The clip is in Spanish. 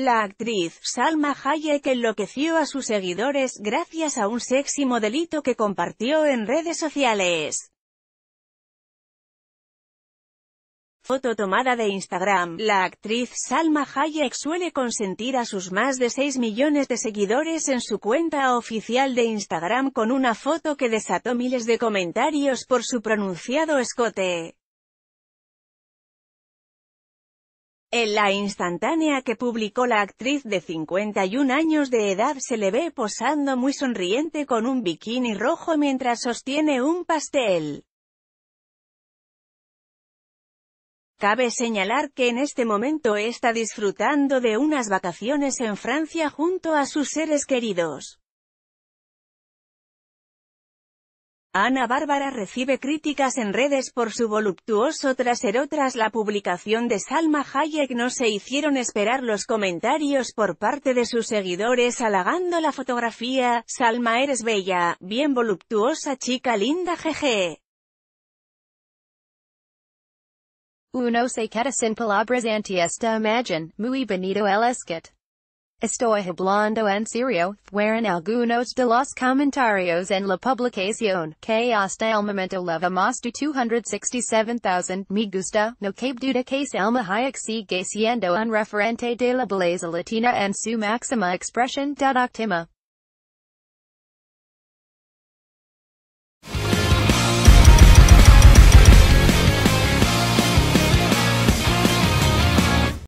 La actriz Salma Hayek enloqueció a sus seguidores gracias a un sexy modelito que compartió en redes sociales. Foto tomada de Instagram, la actriz Salma Hayek suele consentir a sus más de 6 millones de seguidores en su cuenta oficial de Instagram con una foto que desató miles de comentarios por su pronunciado escote. En la instantánea que publicó la actriz de 51 años de edad se le ve posando muy sonriente con un bikini rojo mientras sostiene un pastel. Cabe señalar que en este momento está disfrutando de unas vacaciones en Francia junto a sus seres queridos. Ana Bárbara recibe críticas en redes por su voluptuoso trasero tras la publicación de Salma Hayek no se hicieron esperar los comentarios por parte de sus seguidores halagando la fotografía, Salma eres bella, bien voluptuosa chica linda jeje. Uno se queda sin palabras ante esta imagen, muy bonito el esquet. Estoy hablando en serio, fueron algunos de los comentarios en la publicación, que hasta el momento leva más de 267,000 me gusta, no cabe duda que Selma Hayek sigue siendo un referente de la belleza latina en su máxima expresión de octima.